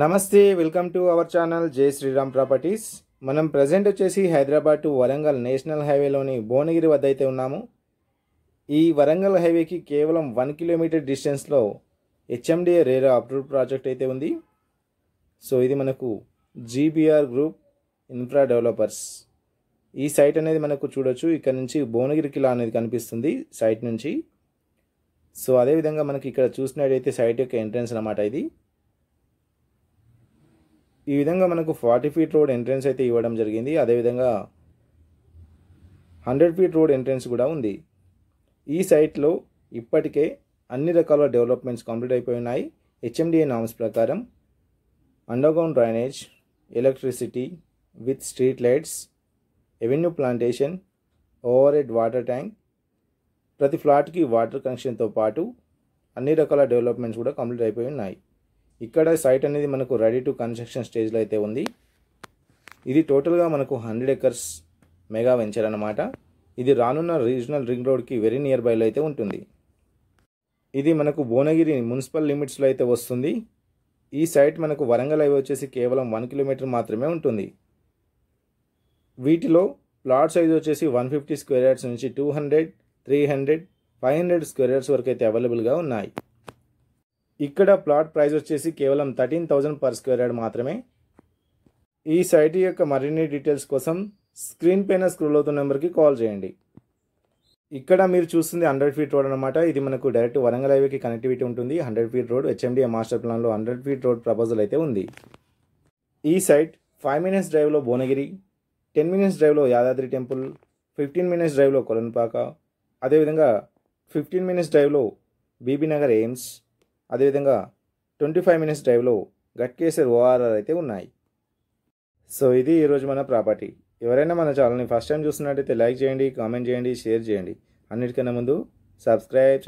నమస్తే welcome to our channel జై Sriram properties మనం ప్రజెంట్ వచ్చేసి హైదరాబాద్ టు వరంగల్ నేషనల్ హైవేలోని భువనగిరి వద్ద అయితే ఉన్నాము ఈ వరంగల్ హైవేకి కేవలం వన్ కిలోమీటర్ డిస్టెన్స్లో హెచ్ఎండిఏ రేరా అప్రూవ్ ప్రాజెక్ట్ అయితే ఉంది సో ఇది మనకు జీబీఆర్ గ్రూప్ ఇన్ఫ్రా డెవలపర్స్ ఈ సైట్ అనేది మనకు చూడొచ్చు ఇక్కడ నుంచి భువనగిరి కిలా అనేది కనిపిస్తుంది సైట్ నుంచి సో అదేవిధంగా మనకి ఇక్కడ చూసినట్టయితే సైట్ యొక్క ఎంట్రన్స్ అనమాట ఇది ఈ విధంగా మనకు ఫార్టీ ఫీట్ రోడ్ ఎంట్రెన్స్ అయితే ఇవ్వడం జరిగింది అదేవిధంగా హండ్రెడ్ ఫీట్ రోడ్ ఎంట్రెన్స్ కూడా ఉంది ఈ సైట్లో ఇప్పటికే అన్ని రకాల డెవలప్మెంట్స్ కంప్లీట్ అయిపోయి ఉన్నాయి హెచ్ఎండిఏ నామ్స్ ప్రకారం underground drainage electricity with street lights avenue plantation overhead water tank ప్రతి ఫ్లాట్కి వాటర్ కనెక్షన్తో పాటు అన్ని రకాల డెవలప్మెంట్స్ కూడా కంప్లీట్ అయిపోయి ఉన్నాయి ఇక్కడ సైట్ అనేది మనకు రెడీ టు కన్స్ట్రక్షన్ స్టేజ్లో అయితే ఉంది ఇది టోటల్గా మనకు హండ్రెడ్ ఎకర్స్ మెగా వెంచర్ అనమాట ఇది రానున్న రీజనల్ రింగ్ రోడ్కి వెరీ నియర్ బైలో అయితే ఉంటుంది ఇది మనకు భువనగిరి మున్సిపల్ లిమిట్స్లో అయితే వస్తుంది ఈ సైట్ మనకు వరంగల్ హైవే వచ్చేసి కేవలం వన్ కిలోమీటర్ మాత్రమే ఉంటుంది వీటిలో ప్లాట్ సైజ్ వచ్చేసి వన్ ఫిఫ్టీ స్క్వేర్ యార్డ్స్ నుంచి two hundred three hundred five hundred square yards వరకు అయితే అవైలబుల్గా ఉన్నాయి ఇక్కడ ప్లాట్ ప్రైస్ వచ్చేసి కేవలం thirteen thousand per square yard మాత్రమే ఈ సైట్ యొక్క మరిన్ని డీటెయిల్స్ కోసం స్క్రీన్ పైన స్క్రోల్ అవుతున్న నెంబర్కి కాల్ చేయండి ఇక్కడ మీరు చూస్తుంది హండ్రెడ్ ఫీట్ రోడ్ అనమాట ఇది మనకు డైరెక్ట్ వరంగల్ హైవేకి కనెక్టివిటీ ఉంటుంది hundred feet road HMDA master ప్లాన్లో హండ్రెడ్ ఫీట్ రోడ్ ప్రపోజల్ అయితే ఉంది ఈ సైట్ ఫైవ్ మినిట్స్ డ్రైవ్లో భువనగిరి టెన్ మినిట్స్ డ్రైవ్లో యాదాద్రి టెంపుల్ ఫిఫ్టీన్ మినిట్స్ డ్రైవ్లో కొలన్పాక అదేవిధంగా ఫిఫ్టీన్ మినిట్స్ డ్రైవ్లో బీబీనగర్ ఎయిమ్స్ అదేవిధంగా ట్వంటీ ఫైవ్ మినిట్స్ డ్రైవ్లో గట్కేసర్ ఓఆర్ఆర్ అయితే ఉన్నాయి సో ఇది ఈరోజు మన ప్రాపర్టీ ఎవరైనా మన ఛానల్ని ఫస్ట్ టైం చూస్తున్నట్టయితే లైక్ చేయండి కామెంట్ చేయండి షేర్ చేయండి అన్నిటికన్నా ముందు సబ్స్క్రైబ్ చేయండి